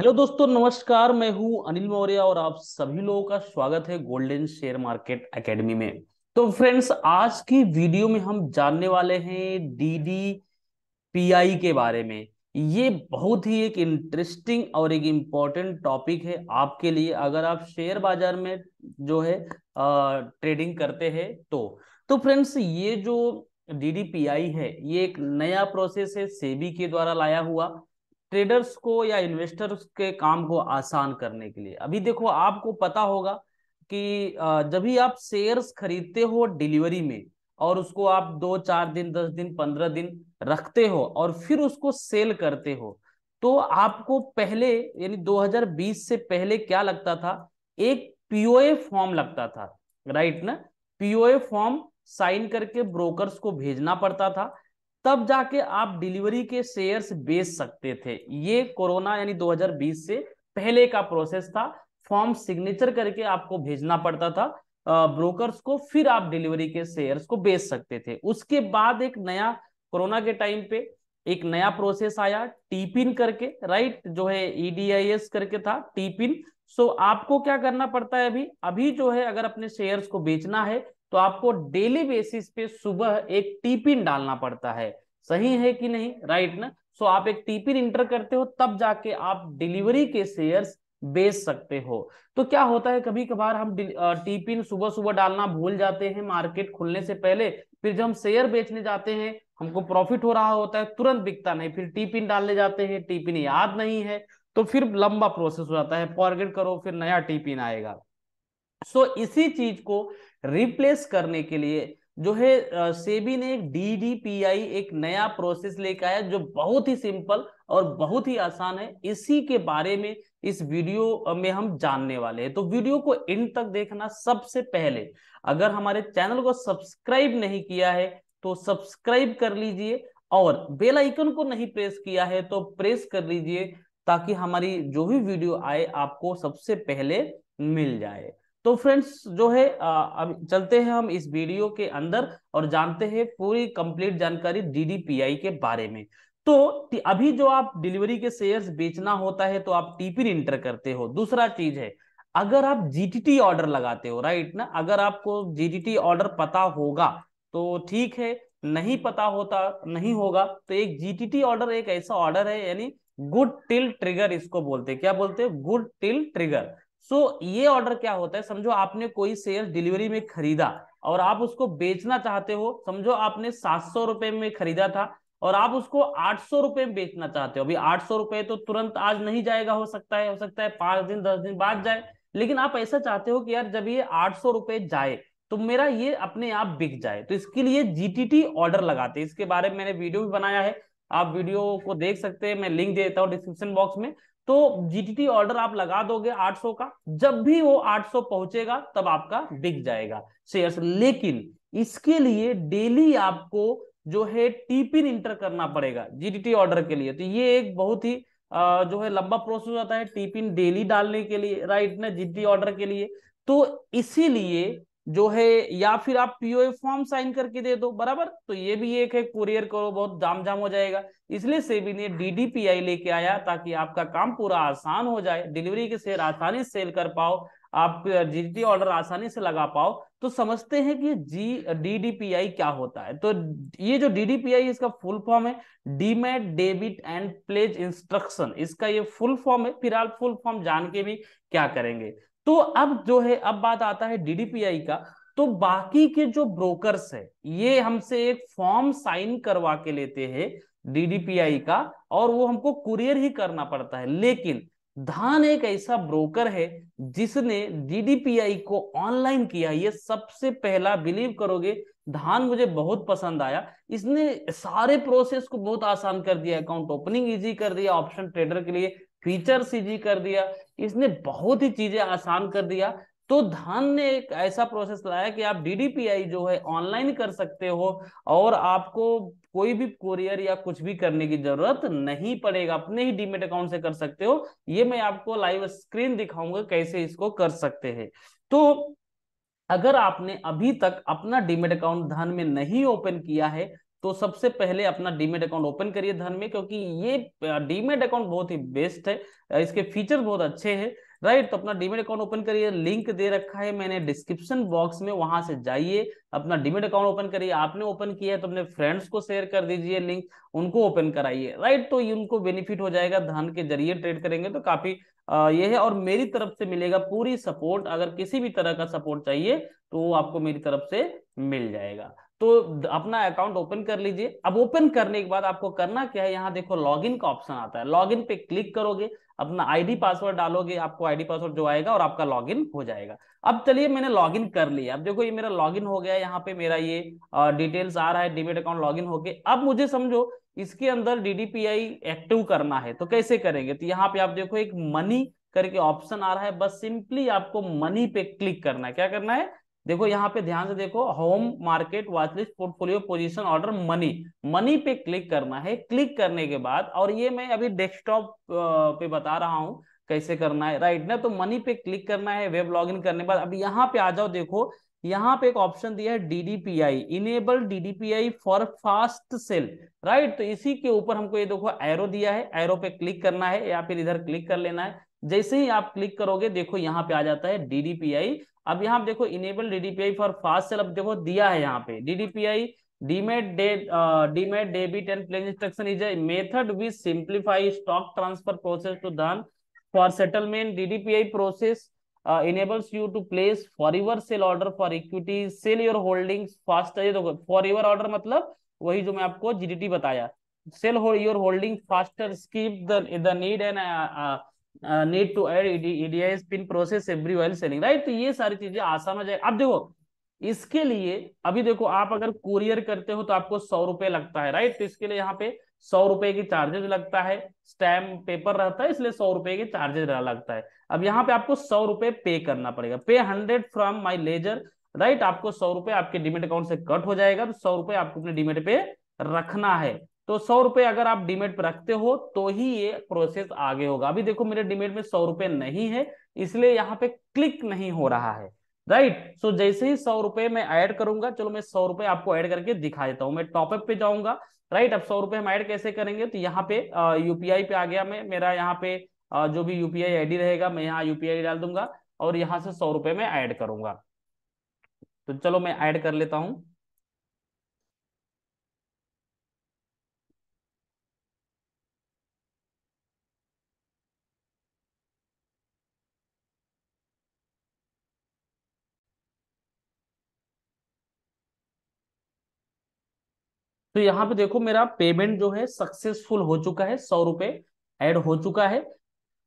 Hello दोस्तों नमस्कार मैं हूं अनिल मौर्य और आप सभी लोगों का स्वागत है गोल्डन शेयर मार्केट एकेडमी में तो फ्रेंड्स आज की वीडियो में हम जानने वाले हैं डीडी पीआई के बारे में ये बहुत ही एक इंटरेस्टिंग और एक इम्पॉर्टेंट टॉपिक है आपके लिए अगर आप शेयर बाजार में जो है आ, ट्रेडिंग करते हैं तो तो फ्रेंड्स ये जो डीडीपीआई है ये एक नया प्रोसेस है सेबी के द्वारा लाया हुआ ट्रेडर्स को या इन्वेस्टर्स के काम को आसान करने के लिए अभी देखो आपको पता होगा कि जब भी आप शेयर्स खरीदते हो डिलीवरी में और उसको आप दो चार दिन दस दिन पंद्रह दिन रखते हो और फिर उसको सेल करते हो तो आपको पहले यानी 2020 से पहले क्या लगता था एक पीओए फॉर्म लगता था राइट ना पीओए फॉर्म साइन करके ब्रोकर्स को भेजना पड़ता था तब जाके आप डिलीवरी के शेयर्स बेच सकते थे ये कोरोना यानी 2020 से पहले का प्रोसेस था फॉर्म सिग्नेचर करके आपको भेजना पड़ता था ब्रोकर्स को फिर आप डिलीवरी के शेयर्स को बेच सकते थे उसके बाद एक नया कोरोना के टाइम पे एक नया प्रोसेस आया टीपिन करके राइट जो है ईडीआईएस e करके था टीपिन सो आपको क्या करना पड़ता है अभी अभी जो है अगर अपने शेयर्स को बेचना है तो आपको डेली बेसिस पे सुबह एक टिफिन डालना पड़ता है सही है कि नहीं राइट ना सो आप एक टीपिन इंटर करते हो तब जाके आप डिलीवरी के शेयर बेच सकते हो तो क्या होता है कभी कभार हम टिफिन सुबह सुबह डालना भूल जाते हैं मार्केट खुलने से पहले फिर जब हम शेयर बेचने जाते हैं हमको प्रॉफिट हो रहा होता है तुरंत बिकता नहीं फिर टिफिन डालने जाते हैं टिफिन याद नहीं है तो फिर लंबा प्रोसेस हो जाता है फॉरगेट करो फिर नया टिफिन आएगा सो so, इसी चीज को रिप्लेस करने के लिए जो है सेबी ने एक डीडीपीआई एक नया प्रोसेस लेकर आया जो बहुत ही सिंपल और बहुत ही आसान है इसी के बारे में इस वीडियो में हम जानने वाले हैं तो वीडियो को एंड तक देखना सबसे पहले अगर हमारे चैनल को सब्सक्राइब नहीं किया है तो सब्सक्राइब कर लीजिए और बेल आइकन को नहीं प्रेस किया है तो प्रेस कर लीजिए ताकि हमारी जो भी वीडियो आए आपको सबसे पहले मिल जाए तो फ्रेंड्स जो है अब चलते हैं हम इस वीडियो के अंदर और जानते हैं पूरी कंप्लीट जानकारी डीडीपीआई के बारे में तो अभी जो आप डिलीवरी के शेयर्स बेचना होता है तो आप टीपी इंटर करते हो दूसरा चीज है अगर आप जीटीटी ऑर्डर लगाते हो राइट ना अगर आपको जीटीटी ऑर्डर पता होगा तो ठीक है नहीं पता होता नहीं होगा तो एक जीटीटी ऑर्डर एक ऐसा ऑर्डर है यानी गुड टिल ट्रिगर इसको बोलते हैं क्या बोलते हैं good till trigger so so, ये ऑर्डर क्या होता है समझो आपने कोई शेयर डिलीवरी में खरीदा और आप उसको बेचना चाहते हो समझो आपने सात सौ रुपए में खरीदा था और आप उसको आठ सौ रुपए में बेचना चाहते हो अभी आठ सौ रुपए तो तुरंत आज नहीं जाएगा हो सकता है हो सकता है पांच दिन दस दिन बाद जाए लेकिन आप ऐसा चाहते हो कि यार जब ये आठ सौ रुपए जाए तो मेरा ये अपने आप बिक जाए तो इसके लिए जीटीटी ऑर्डर लगाते हैं इसके बारे में मैंने वीडियो भी बनाया है आप वीडियो को देख सकते हैं मैं लिंक दे देता हूँ डिस्क्रिप्शन बॉक्स में तो जीटीटी ऑर्डर आप लगा दोगे 800 का जब भी वो 800 पहुंचेगा तब आपका बिक जाएगा शेयर्स लेकिन इसके लिए डेली आपको जो है टीपिन इंटर करना पड़ेगा जीटीटी ऑर्डर के लिए तो ये एक बहुत ही जो है लंबा प्रोसेस होता है टीपिन डेली डालने के लिए राइट ना जीटीटी ऑर्डर के लिए तो इसीलिए जो है या फिर आप पीओ फॉर्म साइन करके दे दो बराबर तो ये भी एक है कुरियर करो बहुत दाम जाम हो जाएगा इसलिए सेबी ने डीडीपीआई लेके आया ताकि आपका काम पूरा आसान हो जाए डिलीवरी के शेयर आसानी सेल कर पाओ आप जीटी ऑर्डर आसानी से लगा पाओ तो समझते हैं कि जी डीडीपीआई क्या होता है तो ये जो डीडीपीआई इसका फुल फॉर्म है demat debit and pledge instruction इसका ये फुल फॉर्म है फिर आप फुल फॉर्म जान के भी क्या करेंगे तो अब जो है अब बात आता है डीडीपीआई का तो बाकी के जो ब्रोकर्स है ये हमसे एक फॉर्म साइन करवा के लेते हैं डीडीपीआई का और वो हमको कुरियर ही करना पड़ता है लेकिन धान एक ऐसा ब्रोकर है जिसने डीडीपीआई को ऑनलाइन किया ये सबसे पहला बिलीव करोगे धान मुझे बहुत पसंद आया इसने सारे प्रोसेस को बहुत आसान कर दिया अकाउंट ओपनिंग इजी कर दिया ऑप्शन ट्रेडर के लिए फीचर सीजी कर दिया इसने बहुत ही चीजें आसान कर दिया तो धन ने एक ऐसा प्रोसेस लाया कि आप डीडीपीआई जो है ऑनलाइन कर सकते हो और आपको कोई भी कोरियर या कुछ भी करने की जरूरत नहीं पड़ेगा अपने ही डीमेट अकाउंट से कर सकते हो ये मैं आपको लाइव स्क्रीन दिखाऊंगा कैसे इसको कर सकते हैं तो अगर आपने अभी तक अपना डीमेट अकाउंट धन में नहीं ओपन किया है तो सबसे पहले अपना डीमेट अकाउंट ओपन करिए धन में क्योंकि ये डीमेट अकाउंट बहुत ही बेस्ट है इसके फीचर बहुत अच्छे हैं राइट तो अपना डीमेट अकाउंट ओपन करिए लिंक दे रखा है मैंने डिस्क्रिप्शन बॉक्स में वहां से जाइए अपना डीमेट अकाउंट ओपन करिए आपने ओपन किया है तो अपने फ्रेंड्स को शेयर कर दीजिए लिंक उनको ओपन कराइए राइट तो उनको बेनिफिट हो जाएगा धन के जरिए ट्रेड करेंगे तो काफी ये है और मेरी तरफ से मिलेगा पूरी सपोर्ट अगर किसी भी तरह का सपोर्ट चाहिए तो वो आपको मेरी तरफ से मिल जाएगा तो अपना अकाउंट ओपन कर लीजिए अब ओपन करने के बाद आपको करना क्या है यहाँ देखो लॉगिन का ऑप्शन आता है लॉगिन पे क्लिक करोगे अपना आईडी पासवर्ड डालोगे आपको आईडी पासवर्ड जो आएगा और आपका लॉगिन हो जाएगा अब चलिए मैंने लॉगिन कर लिया अब देखो ये मेरा लॉगिन हो गया यहाँ पे मेरा ये डिटेल्स आ रहा है डीमेट अकाउंट लॉगिन होके अब मुझे समझो इसके अंदर डीडीपीआई एक्टिव करना है तो कैसे करेंगे तो यहाँ पे आप देखो एक मनी करके ऑप्शन आ रहा है बस सिंपली आपको मनी पे क्लिक करना है क्या करना है देखो हम्म। यहाँ पे ध्यान से देखो home market watchlist portfolio position order money money पे क्लिक करना है क्लिक करने के बाद और ये मैं अभी डेस्कटॉप पे बता रहा हूँ कैसे करना है राइट ना तो मनी पे क्लिक करना है वेब लॉग इन करने के बाद अब यहाँ पे आ जाओ देखो यहाँ पे एक ऑप्शन दिया है DDPI enable DDPI for fast sell right तो इसी के ऊपर हमको ये देखो एरो दिया है एरो पे क्लिक करना है या फिर इधर क्लिक कर लेना है जैसे ही आप क्लिक करोगे देखो यहाँ पे आ जाता है डीडीपीआई अब यहाँ आप देखो enable DDPI for fast sell अब देखो दिया है यहाँ पे DDPI demat demat debit and plain instruction is a method which simplify stock transfer process to धन for settlement DDPI process enables you to place forever sell order for equity sell your holding fast ये देखो forever order मतलब वही जो मैं आपको G D sell your holding faster skip the the need need to add EDIS pin process every while selling right तो ये सारी चीजें आसान हो जाए अब देखो इसके लिए अभी देखो आप अगर कुरियर करते हो तो आपको सौ रुपए लगता है राइट तो इसके लिए यहाँ पे सौ रुपए की चार्जेज लगता है स्टैम्प पेपर रहता है इसलिए सौ रुपए की चार्जेज लगता है अब यहाँ पे आपको सौ रुपए पे करना पड़ेगा pay hundred from my ledger right आपको सौ रुपए आपके डिमेट अकाउंट से कट हो जाएगा तो सौ रुपए आपको अपने डिमेट पे रखना है तो सौ रुपए अगर आप डिमेट पर रखते हो तो ही ये प्रोसेस आगे होगा अभी देखो मेरे डिमेट में सौ रुपए नहीं है इसलिए यहाँ पे क्लिक नहीं हो रहा है राइट right. सो so, जैसे ही सौ रुपए मैं ऐड करूंगा चलो मैं सौ रुपए आपको ऐड करके दिखा देता हूँ मैं टॉपअप पे जाऊंगा राइट right? अब सौ रुपए हम ऐड कैसे करेंगे तो यहाँ पे यूपीआई पे आ गया मैं मेरा यहाँ पे आ, जो भी यूपीआई आईडी रहेगा मैं यहाँ यूपीआई डाल दूंगा और यहाँ से सौ रुपए में ऐड करूंगा तो चलो मैं ऐड कर लेता हूँ तो यहाँ पे देखो मेरा पेमेंट जो है सक्सेसफुल हो चुका है सौ रुपए एड हो चुका है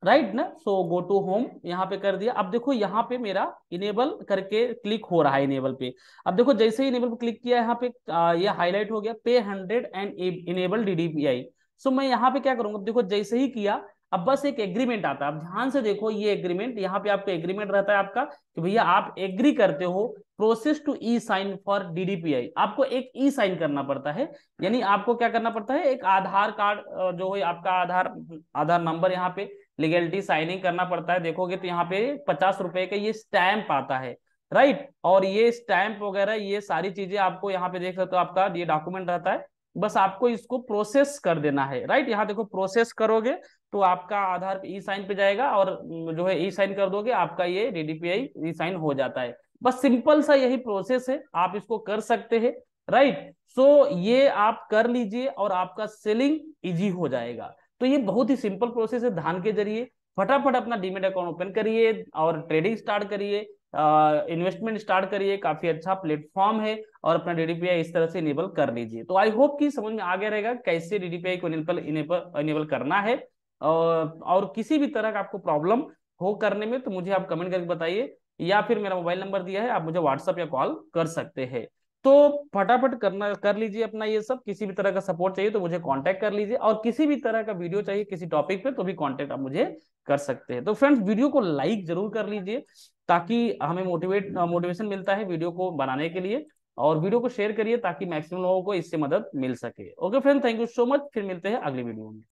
राइट ना सो गो टू होम यहाँ पे कर दिया अब देखो यहाँ पे मेरा इनेबल करके क्लिक हो रहा है इनेबल पे अब देखो जैसे ही इनेबल पे क्लिक किया यहाँ पे ये यह हाईलाइट हो गया pay hundred and enable DDPI so मैं यहाँ पे क्या करूंगा देखो जैसे ही किया अब बस एक एग्रीमेंट आता है अब ध्यान से देखो ये एग्रीमेंट यहाँ पे आपको एग्रीमेंट रहता है आपका कि भैया आप एग्री करते हो process to E sign for DDPI आपको एक ई e साइन करना पड़ता है यानी आपको क्या करना पड़ता है एक आधार कार्ड जो है आपका आधार आधार नंबर यहाँ पे लीगेलिटी साइनिंग करना पड़ता है देखोगे तो यहाँ पे पचास रुपए का ये स्टैंप आता है राइट और ये स्टैंप वगैरह ये सारी चीजें आपको यहाँ पे देख सकते हो आपका ये डॉक्यूमेंट रहता है बस आपको इसको प्रोसेस कर देना है राइट यहाँ देखो प्रोसेस करोगे तो आपका आधार ई साइन पे जाएगा और जो है ई साइन कर दोगे आपका ये डीडीपीआई ई साइन हो जाता है बस सिंपल सा यही प्रोसेस है आप इसको कर सकते हैं राइट सो ये आप कर लीजिए और आपका सेलिंग इजी हो जाएगा तो ये बहुत ही सिंपल प्रोसेस है धान के जरिए फटाफट अपना डीमेट अकाउंट ओपन करिए और ट्रेडिंग स्टार्ट करिए इन्वेस्टमेंट स्टार्ट करिए काफी अच्छा प्लेटफॉर्म है और अपना डीडीपीआई इस तरह से इनेबल कर लीजिए तो आई होप कि समझ में आगे रहेगा कैसे डीडीपीआई को इनेबल इनेबल करना है और किसी भी तरह का आपको प्रॉब्लम हो करने में तो मुझे आप कमेंट करके बताइए या फिर मेरा मोबाइल नंबर दिया है आप मुझे व्हाट्सअप या कॉल कर सकते हैं तो फटाफट करना कर लीजिए अपना ये सब किसी भी तरह का सपोर्ट चाहिए तो मुझे कांटेक्ट कर लीजिए और किसी भी तरह का वीडियो चाहिए किसी टॉपिक पे तो भी कांटेक्ट आप मुझे कर सकते हैं तो फ्रेंड्स वीडियो को लाइक जरूर कर लीजिए ताकि हमें मोटिवेट मोटिवेशन मिलता है वीडियो को बनाने के लिए और वीडियो को शेयर करिए ताकि मैक्सिमम लोगों को इससे मदद मिल सके okay friend thank you so much फिर मिलते हैं अगले वीडियो में